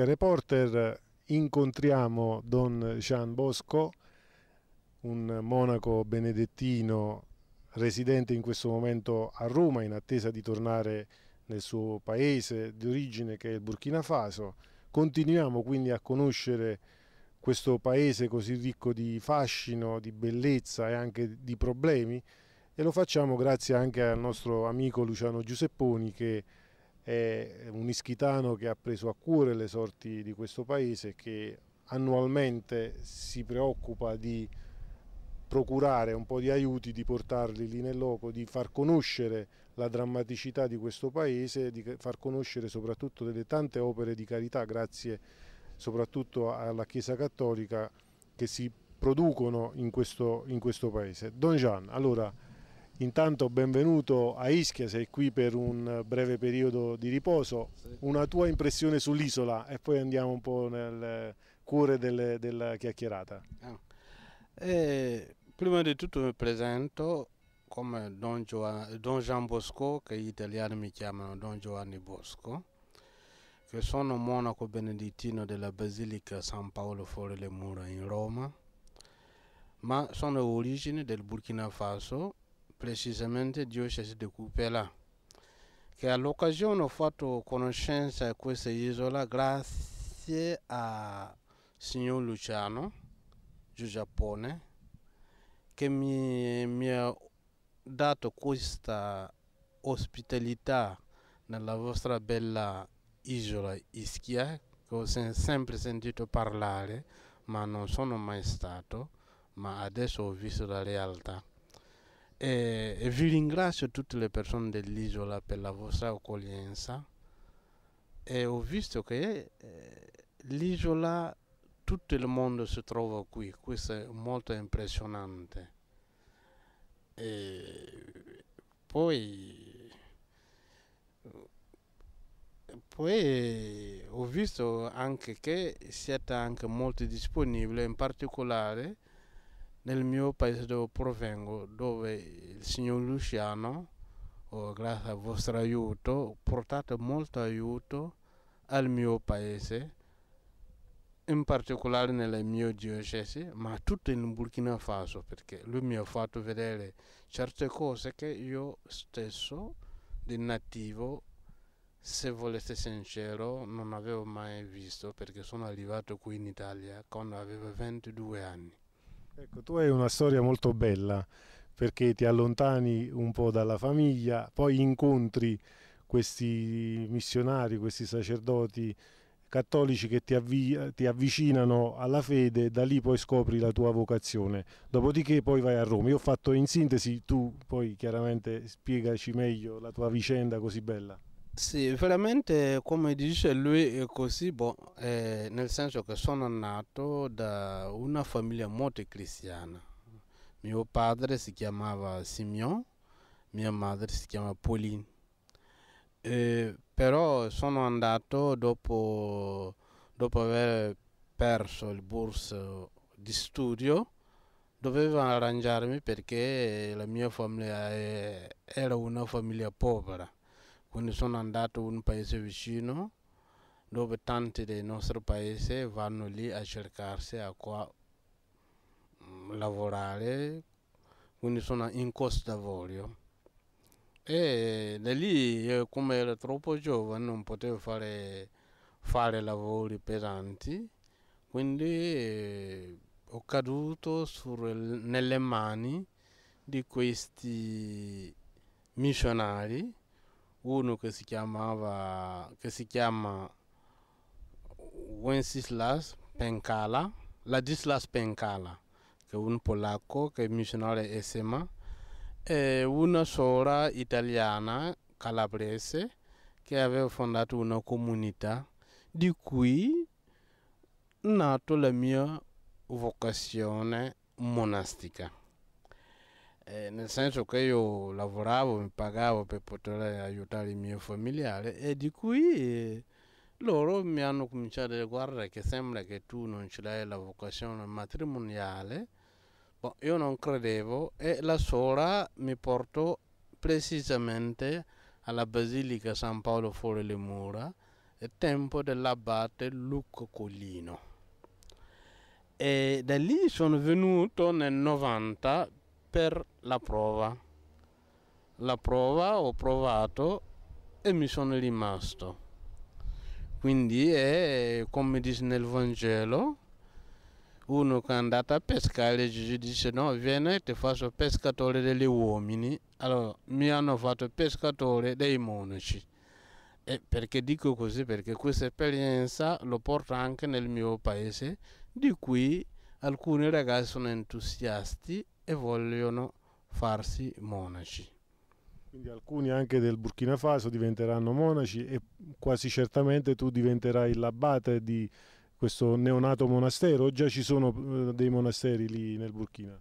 Specchia Reporter incontriamo Don Gian Bosco, un monaco benedettino residente in questo momento a Roma in attesa di tornare nel suo paese di origine che è il Burkina Faso. Continuiamo quindi a conoscere questo paese così ricco di fascino, di bellezza e anche di problemi e lo facciamo grazie anche al nostro amico Luciano Giusepponi che è un ischitano che ha preso a cuore le sorti di questo paese che annualmente si preoccupa di procurare un po' di aiuti, di portarli lì nel loco, di far conoscere la drammaticità di questo paese, di far conoscere soprattutto delle tante opere di carità grazie soprattutto alla Chiesa Cattolica che si producono in questo, in questo paese. Don Gian, allora Intanto benvenuto a Ischia, sei qui per un breve periodo di riposo. Una tua impressione sull'isola e poi andiamo un po' nel cuore delle, della chiacchierata. Ah. Eh, prima di tutto mi presento come Don, Giovanni, Don Gian Bosco, che gli italiani mi chiamano Don Giovanni Bosco, che sono monaco benedettino della Basilica San Paolo fuori le mura in Roma, ma sono origine del Burkina Faso precisamente diocesi di Cupela, che all'occasione ho fatto conoscenza di questa isola grazie a signor Luciano, giù Giappone, che mi, mi ha dato questa ospitalità nella vostra bella isola Ischia, che ho sen sempre sentito parlare, ma non sono mai stato, ma adesso ho visto la realtà. E, eh, e vi ringrazio tutte le persone dell'isola per la vostra accoglienza e ho visto che eh, l'isola tutto il mondo si trova qui questo è molto impressionante e poi, poi ho visto anche che siete anche molto disponibili in particolare nel mio paese dove provengo, dove il signor Luciano, oh, grazie al vostro aiuto, ha portato molto aiuto al mio paese, in particolare nelle mie diocesi, ma tutto in Burkina Faso, perché lui mi ha fatto vedere certe cose che io stesso, di nativo, se volete sincero, non avevo mai visto, perché sono arrivato qui in Italia quando avevo 22 anni Ecco, tu hai una storia molto bella perché ti allontani un po' dalla famiglia, poi incontri questi missionari, questi sacerdoti cattolici che ti, avvi, ti, avvicinano alla fede, da lì poi scopri la tua vocazione. Dopodiché poi vai a Roma. Io ho fatto in sintesi, tu poi chiaramente spiegaci meglio la tua vicenda così bella. Sì, veramente come dice lui è così, boh, eh, nel senso che sono nato da una famiglia molto cristiana. Mio padre si chiamava Simeon, mia madre si chiama Pauline. Eh, però sono andato dopo, dopo aver perso il borso di studio, dovevo arrangiarmi perché la mia famiglia è, era una famiglia povera quindi sono andato in un paese vicino dove tanti del nostro paese vanno lì a cercarsi a qua mm, lavorare, quindi sono in Costa d'Avorio. E da lì, come ero troppo giovane, non potevo fare, fare lavori pesanti, quindi eh, ho caduto sur, nelle mani di questi missionari uno che si chiamava che si chiama Wenceslas Pencala, Ladislas Pencala, che è un polacco che è missionario SMA, e eh, una sorella italiana calabrese che aveva fondato una comunità di cui è nata la mia vocazione monastica eh, nel senso che io lavoravo, mi pagavo per poter aiutare il mio familiare e di cui eh, loro mi hanno cominciato a dire guarda che sembra che tu non ce l'hai la vocazione matrimoniale, bon, io non credevo e la sora mi portò precisamente alla Basilica San Paolo fuori le mura, il tempo dell'abbate Luca Collino. E da lì sono venuto nel 90 per la prova. La prova ho provato e mi sono rimasto. Quindi è come dice nel Vangelo, uno che è andato a pescare, Gesù dice no, vieni ti faccio pescatore degli uomini. Allora, mi hanno fatto pescatore dei monaci. E perché dico così? Perché questa esperienza lo porto anche nel mio paese, di cui alcuni ragazzi sono entusiasti e vogliono farsi monaci. Quindi alcuni anche del Burkina Faso diventeranno monaci e quasi certamente tu diventerai l'abate di questo neonato monastero o già ci sono eh, dei monasteri lì nel Burkina?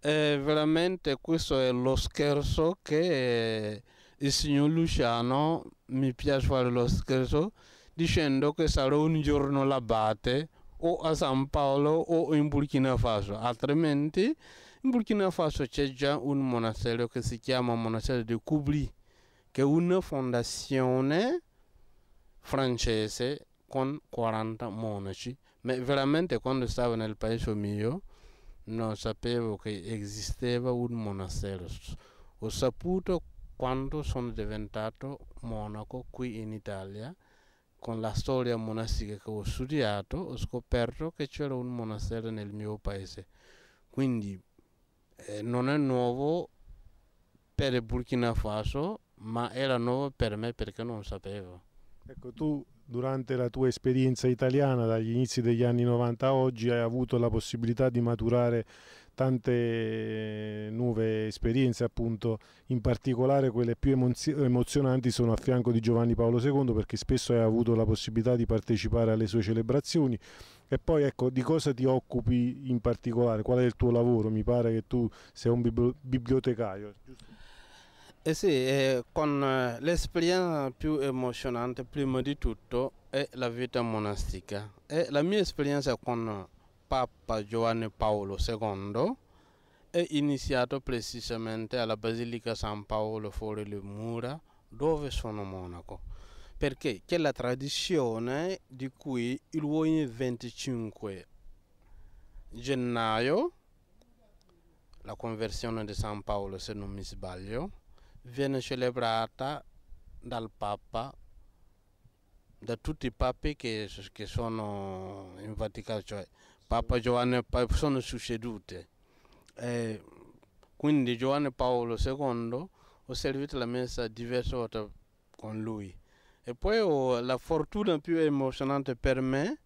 Eh, veramente questo è lo scherzo che il signor Luciano mi piace fare lo scherzo dicendo che sarò un giorno l'abate o a San Paolo o in Burkina Faso altrimenti in Burkina Faso c'è già un monastero che si chiama Monastero di Kubli, che è una fondazione francese con 40 monaci, ma veramente quando stavo nel paese mio non sapevo che esisteva un monastero. Ho saputo quando sono diventato monaco qui in Italia, con la storia monastica che ho studiato, ho scoperto che c'era un monastero nel mio paese. Quindi eh, non è nuovo per il Burkina Faso, ma era nuovo per me perché non sapevo. Ecco, tu durante la tua esperienza italiana dagli inizi degli anni 90 a oggi hai avuto la possibilità di maturare tante eh, nuove esperienze, appunto, in particolare quelle più emozionanti sono a fianco di Giovanni Paolo II perché spesso hai avuto la possibilità di partecipare alle sue celebrazioni e poi ecco, di cosa ti occupi in particolare? Qual è il tuo lavoro? Mi pare che tu sei un bibliotecario, Eh sì, eh, con eh, l'esperienza più emozionante, prima di tutto, è la vita monastica. E la mia esperienza con Papa Giovanni Paolo II è iniziata precisamente alla Basilica San Paolo fuori le mura, dove sono monaco perché c'è la tradizione di cui il 25 gennaio la conversione di San Paolo se non mi sbaglio viene celebrata dal Papa da tutti i papi che, che sono in Vaticano cioè Papa Giovanni Paolo sono succedute eh, quindi Giovanni Paolo II ho servito la messa diverse volte con lui e poi oh, la fortuna più emozionante per me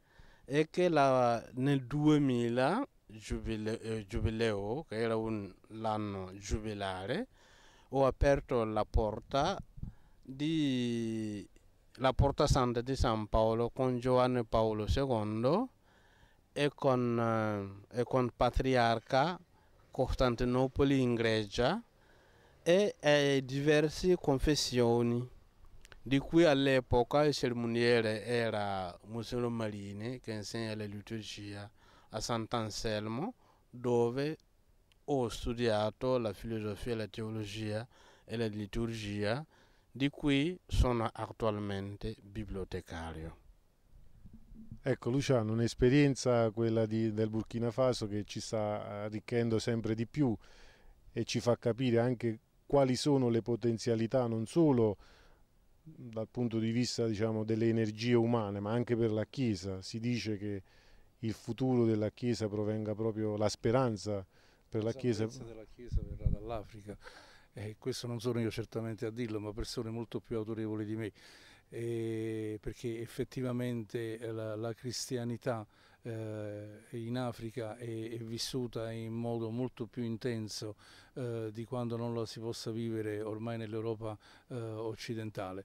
è che la, nel 2000, giubile, eh, giubileo, che era un, l'anno giubilare, ho aperto la porta, di, la porta Santa di San Paolo con Giovanni Paolo II e con, eh, e con Patriarca Costantinopoli in Grecia e, e eh, diverse confessioni di cui all'epoca il cerimoniere era Monsignor Marini che insegna la liturgia a Sant'Anselmo dove ho studiato la filosofia, la teologia e la liturgia di cui sono attualmente bibliotecario. Ecco Luciano, un'esperienza quella di, del Burkina Faso che ci sta arricchendo sempre di più e ci fa capire anche quali sono le potenzialità non solo dal punto di vista diciamo, delle energie umane, ma anche per la Chiesa. Si dice che il futuro della Chiesa provenga proprio, la speranza per la, la Chiesa. della Chiesa verrà dall'Africa. Eh, questo non sono io certamente a dirlo, ma persone molto più autorevoli di me, eh, perché effettivamente la, la cristianità eh, in Africa è, vissuta in modo molto più intenso eh, di quando non la si possa vivere ormai nell'Europa eh, occidentale.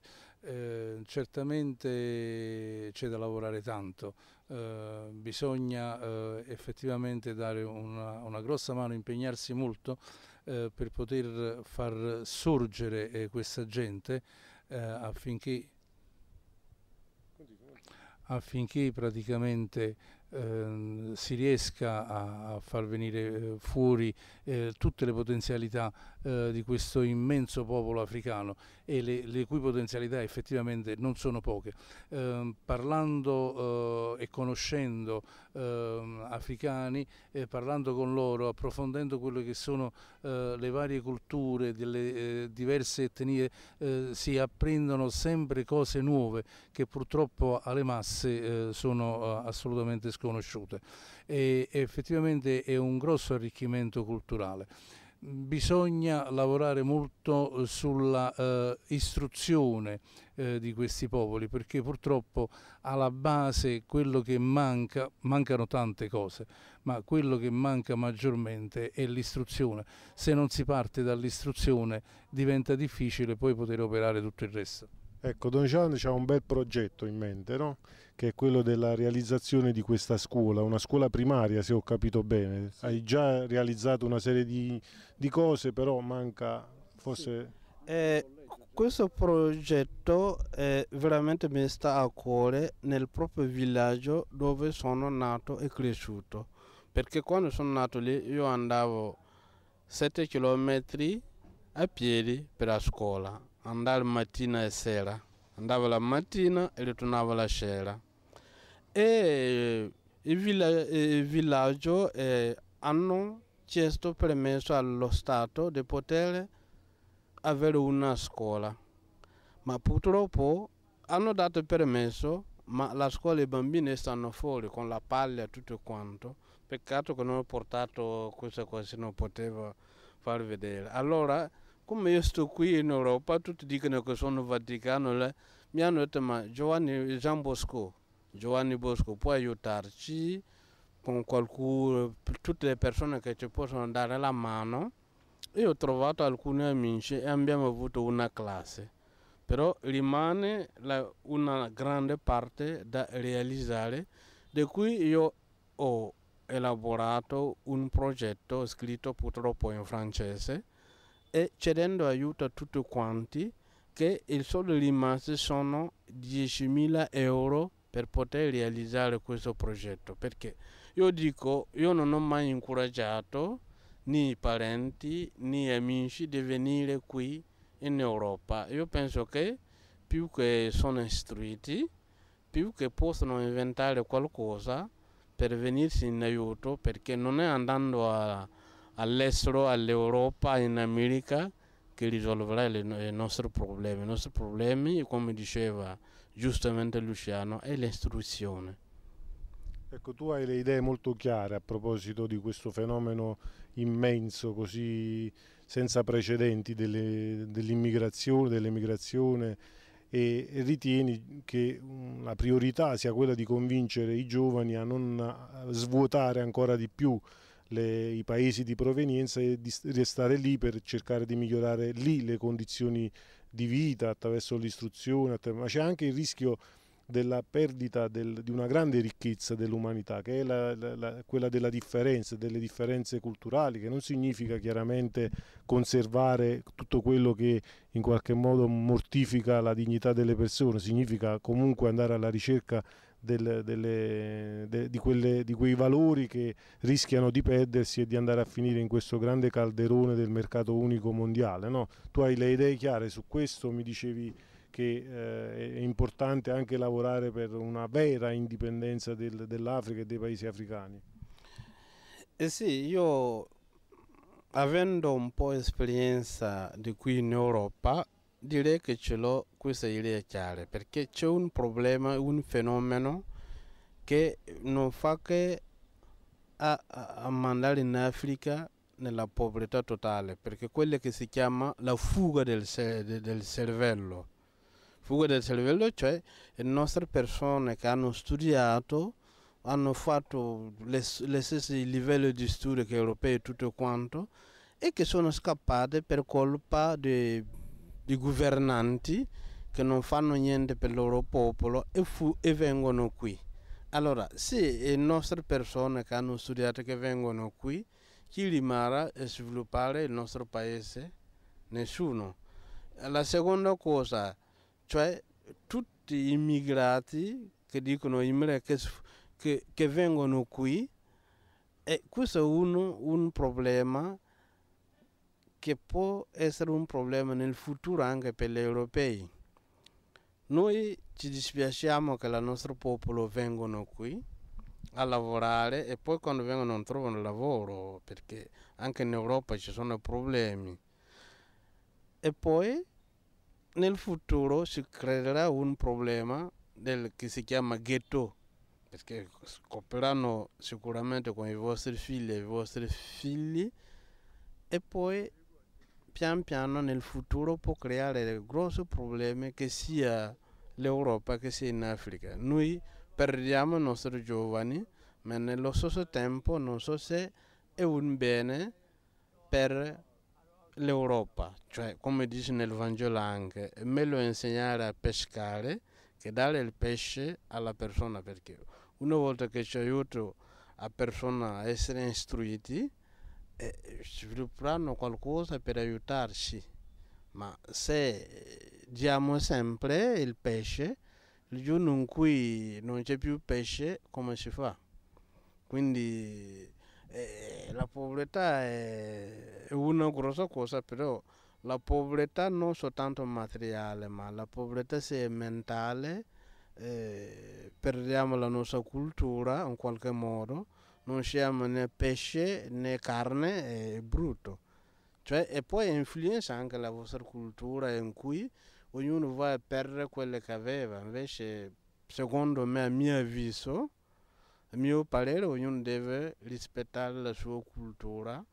certamente c'è da lavorare tanto, bisogna effettivamente dare una, una grossa mano, impegnarsi molto per poter far sorgere questa gente affinché affinché praticamente Ehm, si riesca a, a far venire eh, fuori eh, tutte le potenzialità eh, di questo immenso popolo africano e le, le, cui potenzialità effettivamente non sono poche. Ehm, parlando eh, e conoscendo ehm, africani, eh, parlando con loro, approfondendo quelle che sono le varie culture delle diverse etnie, si apprendono sempre cose nuove che purtroppo alle masse sono assolutamente scontate sconosciute e effettivamente è un grosso arricchimento culturale bisogna lavorare molto sulla eh, istruzione eh, di questi popoli perché purtroppo alla base quello che manca, mancano tante cose, ma quello che manca maggiormente è l'istruzione. Se non si parte dall'istruzione diventa difficile poi poter operare tutto il resto. Ecco, Don Gian ha un bel progetto in mente, no? che è quello della realizzazione di questa scuola, una scuola primaria se ho capito bene. Sì. Hai già realizzato una serie di, di cose, però manca forse... Sì. Eh, questo progetto eh, veramente mi sta a cuore nel proprio villaggio dove sono nato e cresciuto, perché quando sono nato lì io andavo 7 km a piedi per la scuola, andavo mattina e sera, andavo la mattina e ritornavo la sera e il villaggio eh, hanno chiesto permesso allo Stato di poter avere una scuola, ma purtroppo hanno dato permesso, ma la scuola e i bambini stanno fuori con la paglia e tutto quanto. Peccato che non ho portato questa cosa, non potevo far vedere. Allora, come io sto qui in Europa, tutti dicono che sono Vaticano, mi hanno detto ma Giovanni Gian Bosco, Giovanni Bosco, può aiutarci con qualcuno, tutte le persone che ci possono dare la mano. Io ho trovato alcuni amici e abbiamo avuto una classe, però rimane la, una grande parte da realizzare, di cui io ho elaborato un progetto scritto purtroppo in francese e cedendo aiuto a tutti quanti che i soldi rimasti sono 10.000 euro per poter realizzare questo progetto perché io dico io non ho mai incoraggiato né i parenti né gli amici di venire qui in Europa io penso che più che sono istruiti più che possono inventare qualcosa per venirsi in aiuto perché non è andando all'estero all'Europa in America che risolverà le, i nostri problemi i nostri problemi come diceva giustamente Luciano, è l'istruzione. Ecco, tu hai le idee molto chiare a proposito di questo fenomeno immenso, così senza precedenti dell'immigrazione, dell'emigrazione e, e ritieni che la priorità sia quella di convincere i giovani a non svuotare ancora di più le, i paesi di provenienza e di restare lì per cercare di migliorare lì le condizioni di vita, attraverso l'istruzione, ma c'è anche il rischio della perdita del, di una grande ricchezza dell'umanità, che è la, la, quella della differenza, delle differenze culturali, che non significa chiaramente conservare tutto quello che in qualche modo mortifica la dignità delle persone, significa comunque andare alla ricerca del, delle, de, di, quelle, di, quei valori che rischiano di perdersi e di andare a finire in questo grande calderone del mercato unico mondiale. No? Tu hai le idee chiare su questo, mi dicevi che eh, è importante anche lavorare per una vera indipendenza del, dell'Africa e dei paesi africani. Eh sì, io avendo un po' esperienza di qui in Europa, direi che ce l'ho, questa idea è chiara, perché c'è un problema, un fenomeno che non fa che a, a mandare in Africa nella povertà totale, perché quello che si chiama la fuga del, del cervello. Fuga del cervello, cioè le nostre persone che hanno studiato, hanno fatto lo stesso livello di studio che europei e tutto quanto, e che sono scappate per colpa di di governanti che non fanno niente per il loro popolo e, fu, e vengono qui. Allora, se le nostre persone che hanno studiato che vengono qui, chi rimarrà a sviluppare il nostro paese? Nessuno. La seconda cosa, cioè tutti gli immigrati che dicono che, che, che vengono qui, e questo è uno, un problema che può essere un problema nel futuro anche per gli europei. Noi ci dispiaciamo che il nostro popolo vengano qui a lavorare e poi quando vengono non trovano lavoro perché anche in Europa ci sono problemi. E poi nel futuro si creerà un problema del, che si chiama ghetto perché scopriranno sicuramente con i vostri figli e i vostri figli e poi pian piano nel futuro può creare grossi problemi che sia l'Europa che sia in Africa. Noi perdiamo i nostri giovani, ma nello stesso tempo non so se è un bene per l'Europa, cioè come dice nel Vangelo anche, è meglio insegnare a pescare che dare il pesce alla persona perché una volta che ci aiuto a persona a essere istruiti, eh, svilupperanno qualcosa per aiutarci, ma se eh, diamo sempre il pesce, il giorno in cui non c'è più pesce, come si fa? Quindi eh, la povertà è una grossa cosa, però la povertà non soltanto materiale, ma la povertà se è mentale, eh, perdiamo la nostra cultura in qualche modo non siamo né pesce né carne, è brutto. Cioè, e poi influenza anche la vostra cultura in cui ognuno va a perdere quello che aveva. Invece, secondo me, a mio avviso, a mio parere, ognuno deve rispettare la sua cultura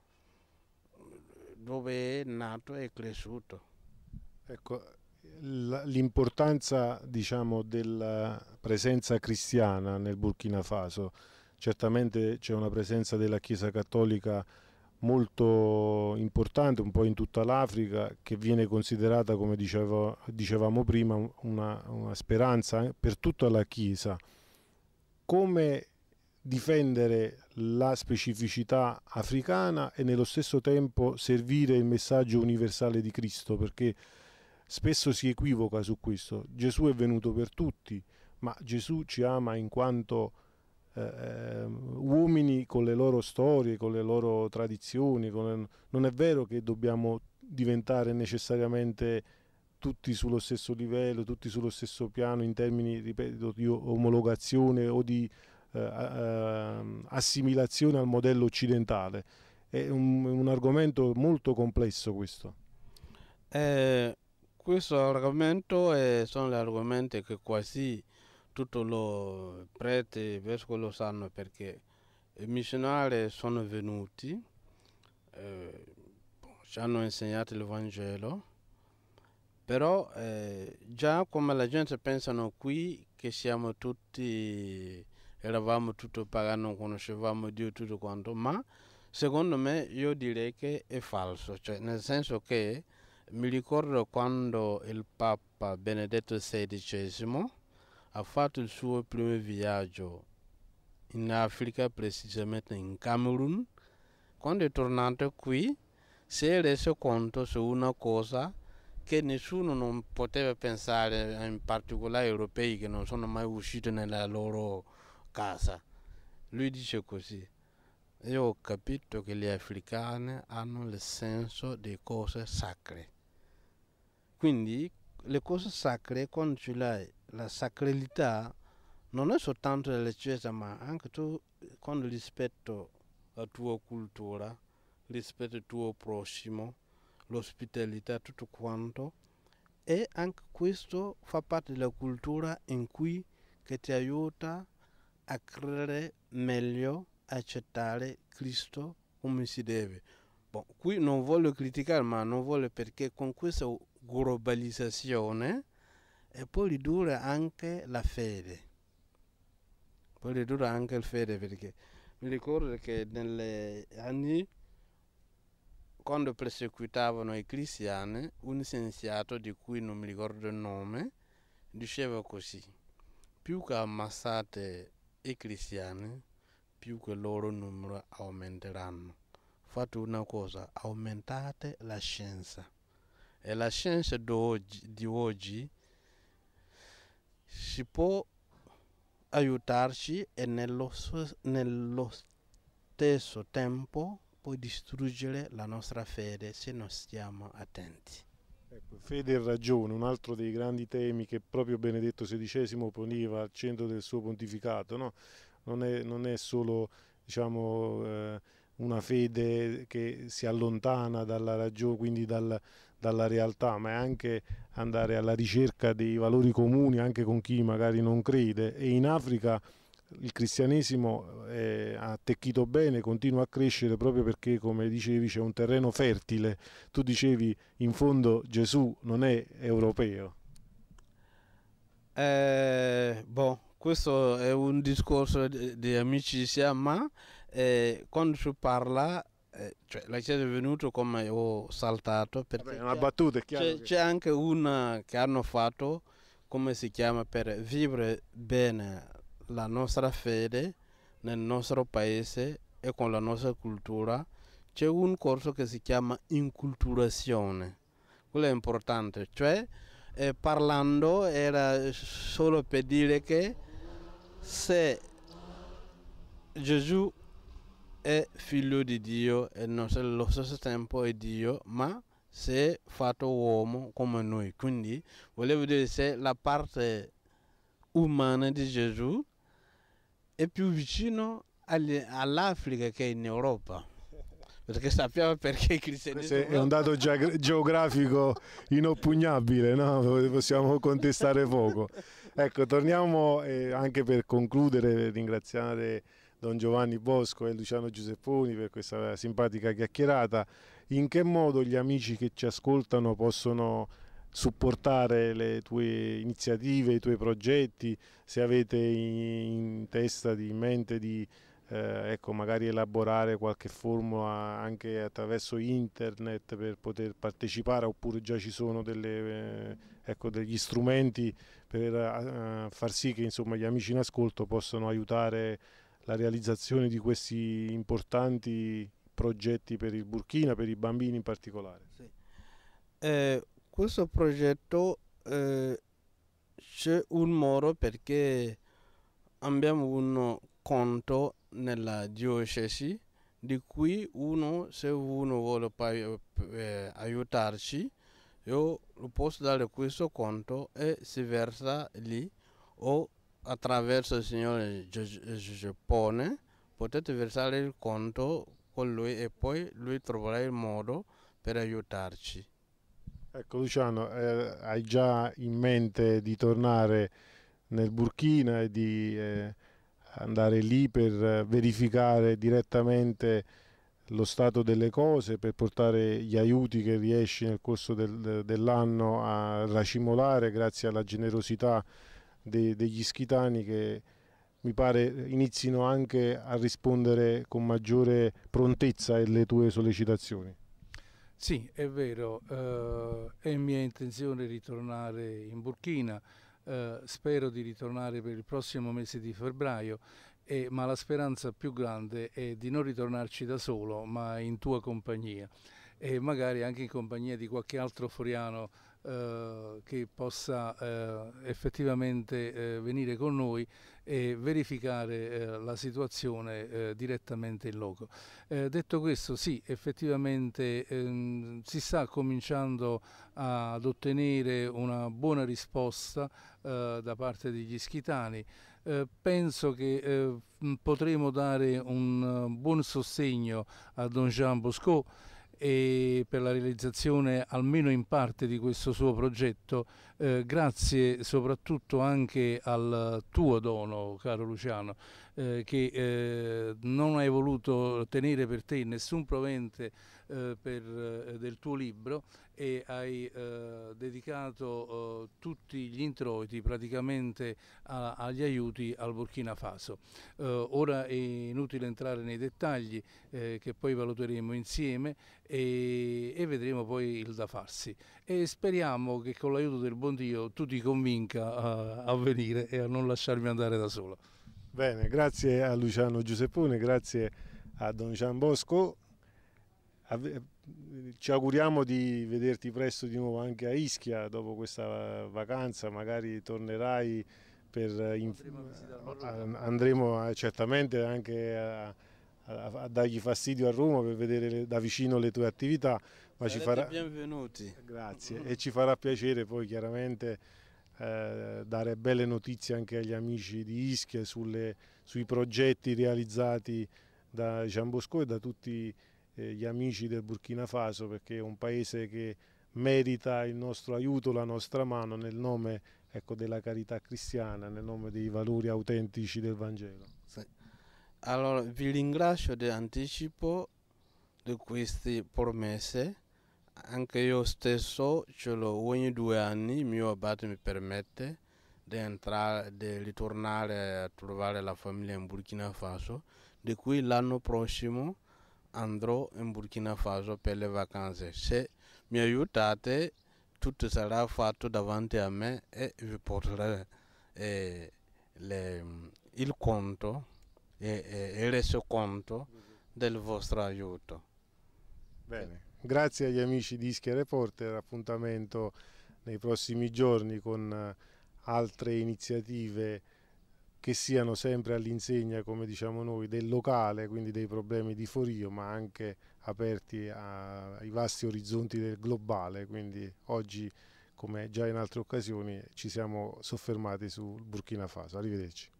dove è nato e cresciuto. Ecco, l'importanza diciamo, della presenza cristiana nel Burkina Faso certamente c'è una presenza della Chiesa Cattolica molto importante un po' in tutta l'Africa che viene considerata come dicevo, dicevamo prima una, una speranza per tutta la Chiesa come difendere la specificità africana e nello stesso tempo servire il messaggio universale di Cristo, perché spesso si equivoca su questo. Gesù è venuto per tutti, ma Gesù ci ama in quanto eh, ehm, uomini con le loro storie, con le loro tradizioni, le... non è vero che dobbiamo diventare necessariamente tutti sullo stesso livello, tutti sullo stesso piano in termini, ripeto, di omologazione o di eh, ehm, assimilazione al modello occidentale. È un, un argomento molto complesso questo. Eh, questo argomento è, eh, sono gli argomenti che quasi tutto lo prete e vescovo lo sanno perché i missionari sono venuti, eh, ci hanno insegnato il Vangelo, però eh, già come la gente pensa qui che siamo tutti, eravamo tutti pagani, non conoscevamo Dio tutto quanto, ma secondo me io direi che è falso, cioè nel senso che mi ricordo quando il Papa Benedetto XVI ha fatto il suo primo viaggio in Africa, precisamente in Camerun. Quando è tornato qui si è reso conto su una cosa che nessuno non poteva pensare, in particolare europei che non sono mai usciti nella loro casa. Lui dice così, io ho capito che gli africani hanno il senso delle cose sacre. Quindi le cose sacre, quando ce le l'hai la sacralità non è soltanto della Chiesa, ma anche tu con rispetto alla tua cultura, rispetto al tuo prossimo, l'ospitalità, tutto quanto. E anche questo fa parte della cultura in cui che ti aiuta a credere meglio, accettare Cristo come si deve. Bon, qui non voglio criticare, ma non voglio perché con questa globalizzazione e può ridurre anche la fede. Può ridurre anche la fede perché mi ricordo che negli anni quando perseguitavano i cristiani, un scienziato di cui non mi ricordo il nome diceva così, più che ammassate i cristiani, più che il loro numero aumenteranno. Fate una cosa, aumentate la scienza. E la scienza di oggi, di oggi ci può aiutarci e nello, nello stesso tempo può distruggere la nostra fede se non stiamo attenti. Ecco, fede e ragione, un altro dei grandi temi che proprio Benedetto XVI poneva al centro del suo pontificato, no? non, è, non, è, solo diciamo, eh, una fede che si allontana dalla ragione, quindi dal, dalla realtà, ma è anche andare alla ricerca dei valori comuni anche con chi magari non crede e in Africa il cristianesimo è, eh, ha attecchito bene, continua a crescere proprio perché, come dicevi, c'è un terreno fertile. Tu dicevi, in fondo Gesù non è europeo. Eh, boh, questo è un discorso di, di amicizia, ma eh, quando si parla eh, cioè, la Chiesa è venuta come ho saltato perché Vabbè, una battuta, c'è, che... c'è anche una eh, che hanno fatto come si chiama per vivere bene la nostra fede nel nostro paese e con la nostra cultura c'è un corso che si chiama inculturazione quello è importante cioè eh, parlando era solo per dire che se Gesù è figlio di Dio e non nello stesso tempo è Dio, ma si è fatto uomo come noi. Quindi volevo dire se la parte umana di Gesù è più vicino all'Africa che in Europa. Perché sappiamo perché i cristianesimo... è un dato geografico inoppugnabile, no? possiamo contestare poco. Ecco, torniamo eh, anche per concludere, ringraziare Don Giovanni Bosco e Luciano Giusepponi per questa simpatica chiacchierata. In che modo gli amici che ci ascoltano possono supportare le tue iniziative, i tuoi progetti, se avete in testa, in mente di eh, ecco, magari elaborare qualche formula anche attraverso internet per poter partecipare oppure già ci sono delle, eh, ecco, degli strumenti per eh, far sì che insomma, gli amici in ascolto possano aiutare la realizzazione di questi importanti progetti per il Burkina, per i bambini in particolare? Sì. Eh, questo progetto eh, c'è un modo perché abbiamo un conto nella diocesi di cui uno se uno vuole eh, aiutarci io posso dare questo conto e si versa lì o attraverso il Signore Giuseppone potete versare il conto con lui e poi lui troverà il modo per aiutarci. Ecco Luciano, eh, hai già in mente di tornare nel Burkina e di eh, andare lì per verificare direttamente lo stato delle cose, per portare gli aiuti che riesci nel corso del, dell'anno a racimolare grazie alla generosità de, degli ischitani che mi pare inizino anche a rispondere con maggiore prontezza alle tue sollecitazioni. Sì, è vero, eh, è mia intenzione ritornare in Burkina, eh, spero di ritornare per il prossimo mese di febbraio, eh, ma la speranza più grande è di non ritornarci da solo, ma in tua compagnia e magari anche in compagnia di qualche altro foriano eh, che possa eh, effettivamente eh, venire con noi e verificare la situazione direttamente in loco. detto questo, sì, effettivamente ehm, si sta cominciando ad ottenere una buona risposta da parte degli schitani. penso che potremo dare un buon sostegno a Don Jean Bosco e per la realizzazione almeno in parte di questo suo progetto. Eh, grazie soprattutto anche al tuo dono, caro Luciano, eh, che eh, non hai voluto tenere per te nessun provente eh, per, eh, del tuo libro e hai eh, dedicato tutti gli introiti praticamente a, agli aiuti al Burkina Faso. ora è inutile entrare nei dettagli che poi valuteremo insieme e, e vedremo poi il da farsi e speriamo che con l'aiuto del buon Dio tu ti convinca a, a venire e a non lasciarmi andare da solo. Bene, grazie a Luciano Giuseppone, grazie a Don Gian Bosco ci auguriamo di vederti presto di nuovo anche a Ischia dopo questa vacanza, magari tornerai per in, andremo a, eh, certamente anche a, a, dargli fastidio a Roma per vedere le, da vicino le tue attività. Ma ci farà, benvenuti. Grazie e ci farà piacere poi chiaramente eh, dare belle notizie anche agli amici di Ischia sulle, sui progetti realizzati da Gian Giambosco e da tutti i eh, gli amici del Burkina Faso perché è un paese che merita il nostro aiuto, la nostra mano nel nome ecco, della carità cristiana, nel nome dei valori autentici del Vangelo. Sì. Allora vi ringrazio di anticipo di queste promesse anche io stesso ce ogni due anni, il mio abate mi permette di, entrare, di ritornare a trovare la famiglia in Burkina Faso, di cui l'anno prossimo andrò in Burkina Faso per le vacanze. Se mi aiutate, tutto sarà fatto davanti a me e vi porterò eh, le, mm, il conto e, e il resoconto del vostro aiuto. Bene, grazie agli amici di Ischia Reporter, appuntamento nei prossimi giorni con eh, altre iniziative che siano sempre all'insegna, come diciamo noi, del locale, quindi dei problemi di Forio, ma anche aperti a, ai vasti orizzonti del globale. Quindi oggi, come già in altre occasioni, ci siamo soffermati sul Burkina Faso. Arrivederci.